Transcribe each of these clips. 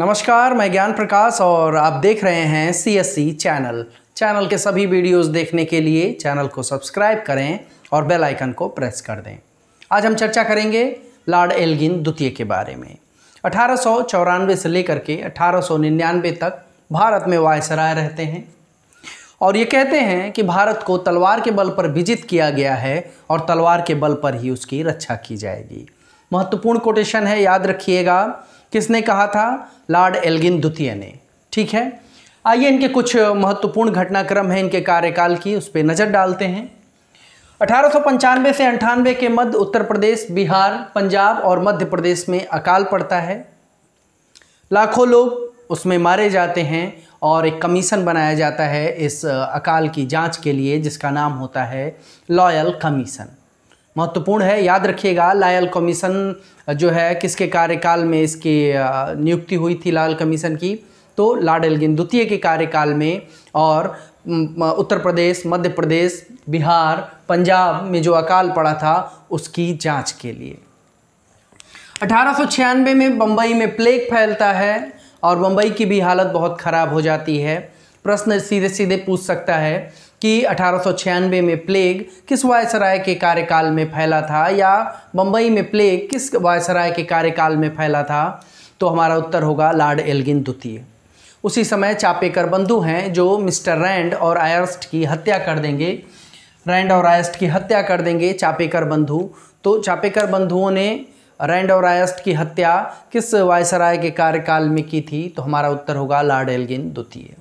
नमस्कार मैं ज्ञान प्रकाश और आप देख रहे हैं सी चैनल चैनल के सभी वीडियोस देखने के लिए चैनल को सब्सक्राइब करें और बेल आइकन को प्रेस कर दें आज हम चर्चा करेंगे लॉर्ड एल्गिन द्वितीय के बारे में अठारह से लेकर के अठारह तक भारत में वायसराय रहते हैं और ये कहते हैं कि भारत को तलवार के बल पर विजित किया गया है और तलवार के बल पर ही उसकी रक्षा की जाएगी महत्वपूर्ण कोटेशन है याद रखिएगा किसने कहा था लॉर्ड एल्गिन द्वितीय ने ठीक है आइए इनके कुछ महत्वपूर्ण घटनाक्रम हैं इनके कार्यकाल की उस पर नज़र डालते हैं अठारह से अंठानवे के मध्य उत्तर प्रदेश बिहार पंजाब और मध्य प्रदेश में अकाल पड़ता है लाखों लोग उसमें मारे जाते हैं और एक कमीशन बनाया जाता है इस अकाल की जांच के लिए जिसका नाम होता है लॉयल कमीशन महत्वपूर्ण है याद रखिएगा लायल कमीशन जो है किसके कार्यकाल में इसकी नियुक्ति हुई थी लायल कमीशन की तो लॉर्ड एल्गिन द्वितीय के कार्यकाल में और उत्तर प्रदेश मध्य प्रदेश बिहार पंजाब में जो अकाल पड़ा था उसकी जांच के लिए अठारह में बम्बई में प्लेग फैलता है और बम्बई की भी हालत बहुत ख़राब हो जाती है प्रश्न सीधे सीधे पूछ सकता है कि अठारह में प्लेग किस वायसराय के कार्यकाल में फैला था या बम्बई में प्लेग किस वायसराय के कार्यकाल में फैला था तो हमारा उत्तर होगा लॉर्ड एल्गिन द्वितीय उसी समय चापेकर बंधु हैं जो मिस्टर रैंड और आयर्स्ट की हत्या कर देंगे रैंड और आयस्ट की हत्या कर देंगे चापेकर बंधु तो चापेकर बंधुओं ने रैंड और आयस्ट की हत्या किस वायसराय के कार्यकाल में की थी तो हमारा उत्तर होगा लॉर्ड एल्गिन द्वितीय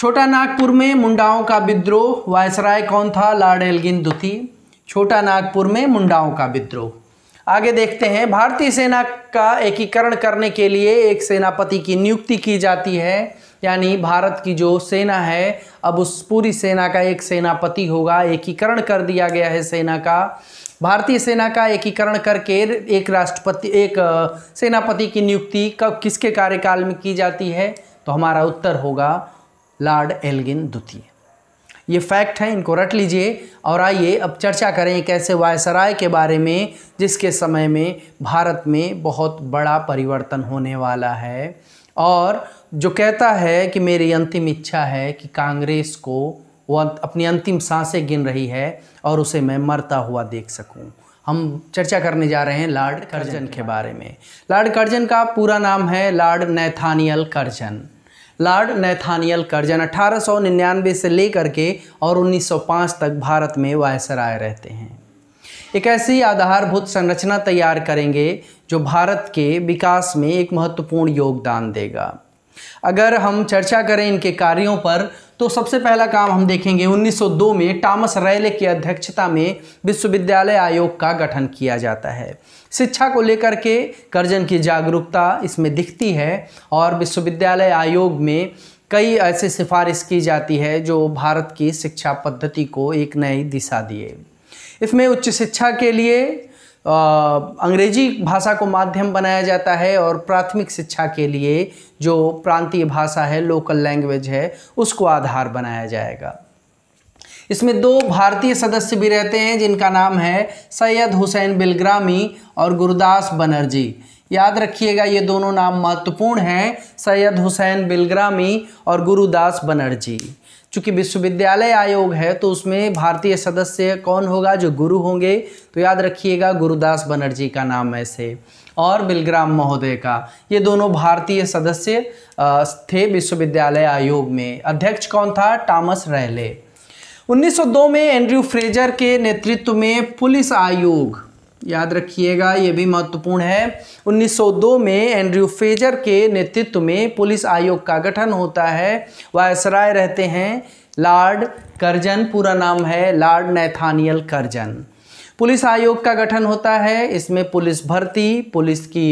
छोटा नागपुर में मुंडाओं का विद्रोह वायसराय कौन था लॉर्ड एलगिन द्वितीय छोटा नागपुर में मुंडाओं का विद्रोह आगे देखते हैं भारतीय सेना का एकीकरण करने के लिए एक सेनापति की नियुक्ति की जाती है यानी भारत की जो सेना है अब उस पूरी सेना का एक सेनापति होगा एकीकरण कर दिया गया है सेना का भारतीय सेना का एकीकरण करके एक राष्ट्रपति एक सेनापति की नियुक्ति कब किसके कार्यकाल में की जाती है तो हमारा उत्तर होगा लॉर्ड एल्गिन द्वितीय ये फैक्ट है इनको रट लीजिए और आइए अब चर्चा करें एक ऐसे वायसराय के बारे में जिसके समय में भारत में बहुत बड़ा परिवर्तन होने वाला है और जो कहता है कि मेरी अंतिम इच्छा है कि कांग्रेस को वो अं-, अपनी अंतिम सांसें गिन रही है और उसे मैं मरता हुआ देख सकूं हम चर्चा करने जा रहे हैं लॉर्ड कर्जन के बारे में लॉर्ड कर्जन का पूरा नाम है Lord Nathaniel Curzon Lord Nathaniel Curzon अठारह से लेकर के और 1905 तक भारत में वायसराय रहते हैं एक ऐसी आधारभूत संरचना तैयार करेंगे जो भारत के विकास में एक महत्वपूर्ण योगदान देगा अगर हम चर्चा करें इनके कार्यों पर तो सबसे पहला काम हम देखेंगे 1902 में टॉमस रैले की अध्यक्षता में विश्वविद्यालय आयोग का गठन किया जाता है शिक्षा को लेकर के कर्जन की जागरूकता इसमें दिखती है और विश्वविद्यालय आयोग में कई ऐसे सिफारिश की जाती है जो भारत की शिक्षा पद्धति को एक नई दिशा दिए इसमें उच्च शिक्षा के लिए अंग्रेजी भाषा को माध्यम बनाया जाता है और प्राथमिक शिक्षा के लिए जो प्रांतीय भाषा है लोकल लैंग्वेज है उसको आधार बनाया जाएगा इसमें दो भारतीय सदस्य भी रहते हैं जिनका नाम है सैयद हुसैन बिलग्रामी और गुरुदास बनर्जी याद रखिएगा ये दोनों नाम महत्वपूर्ण हैं सैयद हुसैन बिलग्रामी और गुरुदास बनर्जी चूँकि विश्वविद्यालय आयोग है तो उसमें भारतीय सदस्य कौन होगा जो गुरु होंगे तो याद रखिएगा गुरुदास बनर्जी का नाम ऐसे और बिलग्राम महोदय का ये दोनों भारतीय सदस्य थे विश्वविद्यालय आयोग में अध्यक्ष कौन था टॉमस रैले 1902 में एंड्रयू फ्रेजर के नेतृत्व में पुलिस आयोग याद रखिएगा ये भी महत्वपूर्ण है 1902 में एंड्रयू फेजर के नेतृत्व में पुलिस आयोग का गठन होता है वायसराय रहते हैं लॉर्ड करजन पूरा नाम है लॉर्ड नैथानियल करजन पुलिस आयोग का गठन होता है इसमें पुलिस भर्ती पुलिस की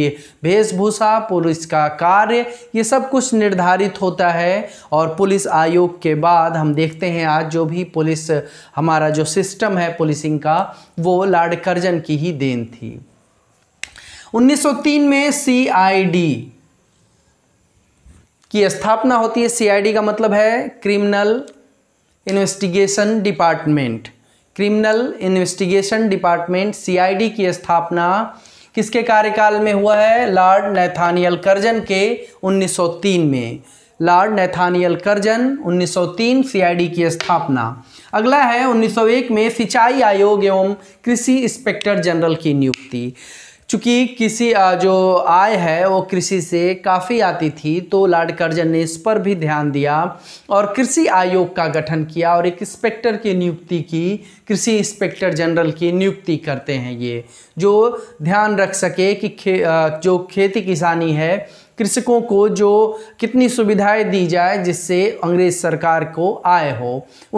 वेशभूषा पुलिस का कार्य ये सब कुछ निर्धारित होता है और पुलिस आयोग के बाद हम देखते हैं आज जो भी पुलिस हमारा जो सिस्टम है पुलिसिंग का वो लाडकर्जन कर्जन की ही देन थी 1903 में सीआईडी की स्थापना होती है सीआईडी का मतलब है criminal investigation department criminal investigation department CID की स्थापना किसके कार्यकाल में हुआ है लॉर्ड नैथानियल कर्जन के 1903 में लॉर्ड नैथानियल कर्जन 1903 सीआईडी की स्थापना अगला है 1901 में सिंचाई आयोग एवं कृषि इंस्पेक्टर जनरल की नियुक्ति चूँकि किसी जो आय है वो कृषि से काफ़ी आती थी तो लॉर्ड कर्जन ने इस पर भी ध्यान दिया और कृषि आयोग का गठन किया और एक इंस्पेक्टर की नियुक्ति की कृषि इंस्पेक्टर जनरल की नियुक्ति करते हैं ये जो ध्यान रख सके कि खे, जो खेती किसानी है कृषकों को जो कितनी सुविधाएं दी जाए जिससे अंग्रेज सरकार को आय हो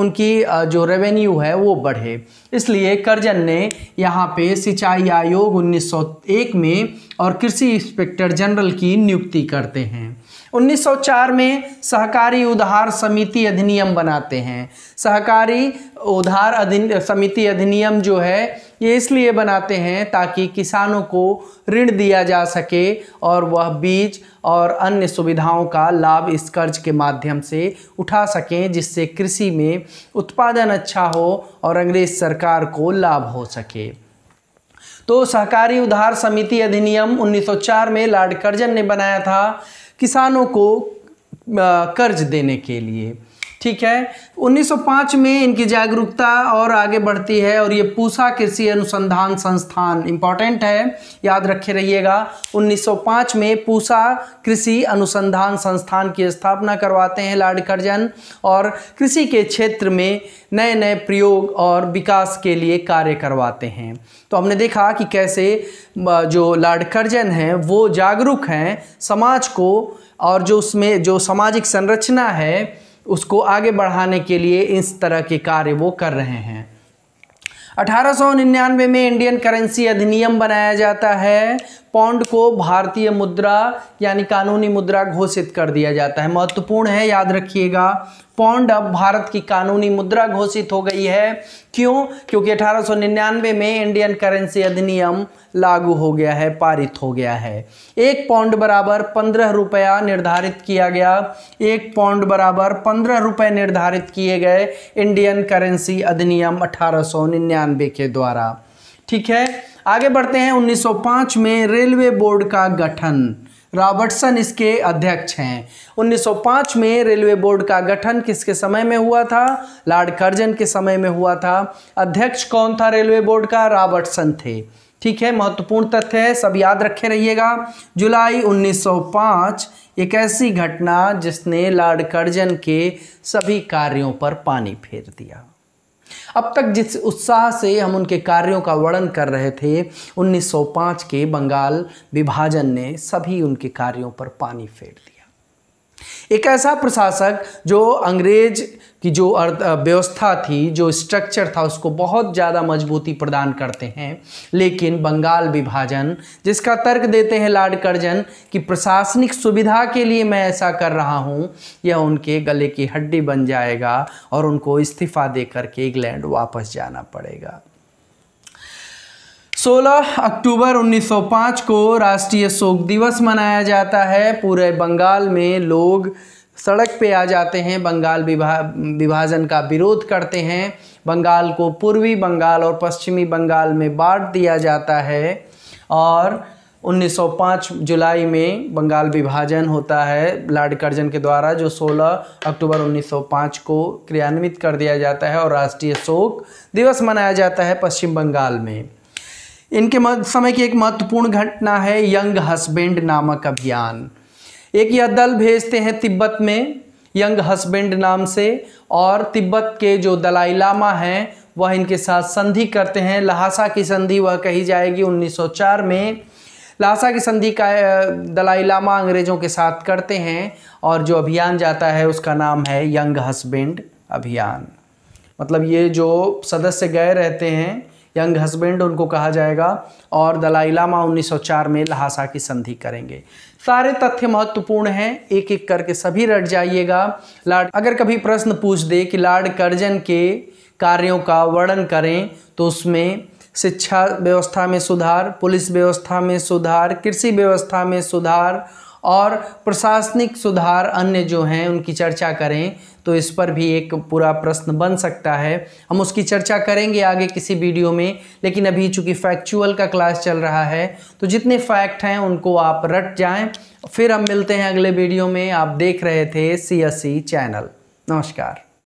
उनकी जो रेवेन्यू है वो बढ़े इसलिए करजन ने यहाँ पे सिंचाई आयोग 1901 में और कृषि इंस्पेक्टर जनरल की नियुक्ति करते हैं 1904 में सहकारी उधार समिति अधिनियम बनाते हैं सहकारी उधार अधिन समिति अधिनियम जो है ये इसलिए बनाते हैं ताकि किसानों को ऋण दिया जा सके और वह बीज और अन्य सुविधाओं का लाभ इस कर्ज के माध्यम से उठा सकें जिससे कृषि में उत्पादन अच्छा हो और अंग्रेज सरकार को लाभ हो सके तो सहकारी उधार समिति अधिनियम 1904 में लॉर्ड कर्जन ने बनाया था किसानों को कर्ज देने के लिए ठीक है 1905 में इनकी जागरूकता और आगे बढ़ती है और ये पूसा कृषि अनुसंधान संस्थान इम्पॉर्टेंट है याद रखे रहिएगा 1905 में पूसा कृषि अनुसंधान संस्थान की स्थापना करवाते हैं लाड करजन और कृषि के क्षेत्र में नए नए प्रयोग और विकास के लिए कार्य करवाते हैं तो हमने देखा कि कैसे जो लाड करजन हैं वो जागरूक हैं समाज को और जो उसमें जो सामाजिक संरचना है उसको आगे बढ़ाने के लिए इस तरह के कार्य वो कर रहे हैं अठारह में इंडियन करेंसी अधिनियम बनाया जाता है पौंड को भारतीय मुद्रा यानी कानूनी मुद्रा घोषित कर दिया जाता है महत्वपूर्ण है याद रखिएगा पौंड अब भारत की कानूनी मुद्रा घोषित हो गई है क्यों क्योंकि 1899 में इंडियन करेंसी अधिनियम लागू हो गया है पारित हो गया है एक पौंड बराबर पंद्रह रुपया निर्धारित किया गया एक पौंड बराबर पंद्रह रुपये निर्धारित किए गए इंडियन करेंसी अधिनियम 1899 के द्वारा ठीक है आगे बढ़ते हैं 1905 में रेलवे बोर्ड का गठन रॉबर्टसन इसके अध्यक्ष हैं 1905 में रेलवे बोर्ड का गठन किसके समय में हुआ था लॉर्ड कर्जन के समय में हुआ था अध्यक्ष कौन था रेलवे बोर्ड का रॉबर्टसन थे ठीक है महत्वपूर्ण तथ्य है सब याद रखे रहिएगा जुलाई 1905 एक ऐसी घटना जिसने लॉर्ड कर्जन के सभी कार्यों पर पानी फेर दिया अब तक जिस उत्साह से हम उनके कार्यों का वर्णन कर रहे थे 1905 के बंगाल विभाजन ने सभी उनके कार्यों पर पानी फेर दिया एक ऐसा प्रशासक जो अंग्रेज की जो अर्थ व्यवस्था थी जो स्ट्रक्चर था उसको बहुत ज़्यादा मजबूती प्रदान करते हैं लेकिन बंगाल विभाजन जिसका तर्क देते हैं लॉर्ड कर्जन कि प्रशासनिक सुविधा के लिए मैं ऐसा कर रहा हूँ यह उनके गले की हड्डी बन जाएगा और उनको इस्तीफा दे करके इंग्लैंड वापस जाना पड़ेगा 16 अक्टूबर 1905 को राष्ट्रीय शोक दिवस मनाया जाता है पूरे बंगाल में लोग सड़क पे आ जाते हैं बंगाल विभा विभाजन का विरोध करते हैं बंगाल को पूर्वी बंगाल और पश्चिमी बंगाल में बांट दिया जाता है और 1905 जुलाई में बंगाल विभाजन होता है लॉर्ड कर्जन के द्वारा जो 16 अक्टूबर 1905 को क्रियान्वित कर दिया जाता है और राष्ट्रीय शोक दिवस मनाया जाता है पश्चिम बंगाल में इनके समय की एक महत्वपूर्ण घटना है यंग हस्बैंड नामक अभियान एक यह दल भेजते हैं तिब्बत में यंग हस्बैंड नाम से और तिब्बत के जो दलाई लामा हैं वह इनके साथ संधि करते हैं लहासा की संधि वह कही जाएगी 1904 में लहासा की संधि का दलाई लामा अंग्रेज़ों के साथ करते हैं और जो अभियान जाता है उसका नाम है यंग हस्बैंड अभियान मतलब ये जो सदस्य गए रहते हैं यंग हस्बैंड उनको कहा जाएगा और दलाई लामा 1904 में लहासा की संधि करेंगे सारे तथ्य महत्वपूर्ण हैं एक एक करके सभी रट जाइएगा लॉर्ड अगर कभी प्रश्न पूछ दे कि लार्ड कर्जन के कार्यों का वर्णन करें तो उसमें शिक्षा व्यवस्था में सुधार पुलिस व्यवस्था में सुधार कृषि व्यवस्था में सुधार और प्रशासनिक सुधार अन्य जो हैं उनकी चर्चा करें तो इस पर भी एक पूरा प्रश्न बन सकता है हम उसकी चर्चा करेंगे आगे किसी वीडियो में लेकिन अभी चूंकि फैक्चुअल का क्लास चल रहा है तो जितने फैक्ट हैं उनको आप रट जाएं फिर हम मिलते हैं अगले वीडियो में आप देख रहे थे सी चैनल e नमस्कार